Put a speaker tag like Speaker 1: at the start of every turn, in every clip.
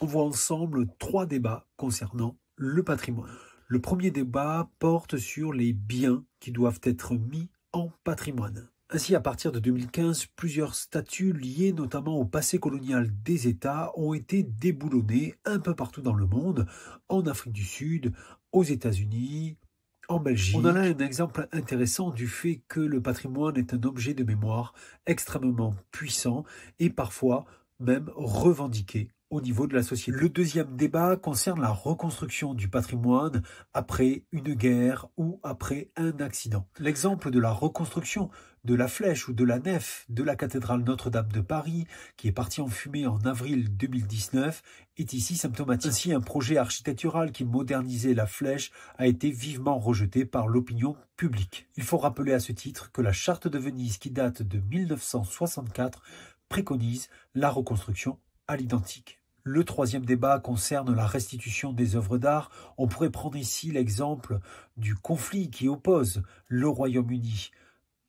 Speaker 1: on voit ensemble trois débats concernant le patrimoine. Le premier débat porte sur les biens qui doivent être mis en patrimoine. Ainsi, à partir de 2015, plusieurs statuts liés notamment au passé colonial des États ont été déboulonnés un peu partout dans le monde, en Afrique du Sud, aux États-Unis, en Belgique. On a là un exemple intéressant du fait que le patrimoine est un objet de mémoire extrêmement puissant et parfois même revendiqué au niveau de la société. Le deuxième débat concerne la reconstruction du patrimoine après une guerre ou après un accident. L'exemple de la reconstruction de la flèche ou de la nef de la cathédrale Notre-Dame de Paris, qui est partie en fumée en avril 2019, est ici symptomatique. Ainsi, un projet architectural qui modernisait la flèche a été vivement rejeté par l'opinion publique. Il faut rappeler à ce titre que la charte de Venise, qui date de 1964, préconise la reconstruction l'identique. Le troisième débat concerne la restitution des œuvres d'art. On pourrait prendre ici l'exemple du conflit qui oppose le Royaume-Uni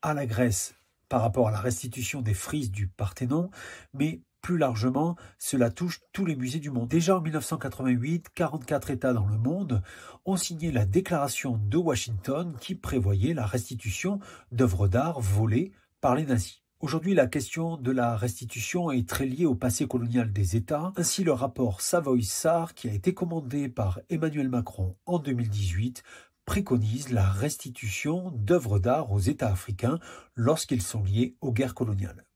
Speaker 1: à la Grèce par rapport à la restitution des frises du Parthénon, mais plus largement, cela touche tous les musées du monde. Déjà en 1988, 44 États dans le monde ont signé la déclaration de Washington qui prévoyait la restitution d'œuvres d'art volées par les nazis. Aujourd'hui, la question de la restitution est très liée au passé colonial des États. Ainsi, le rapport Savoy-Sar, qui a été commandé par Emmanuel Macron en 2018, préconise la restitution d'œuvres d'art aux États africains lorsqu'ils sont liés aux guerres coloniales.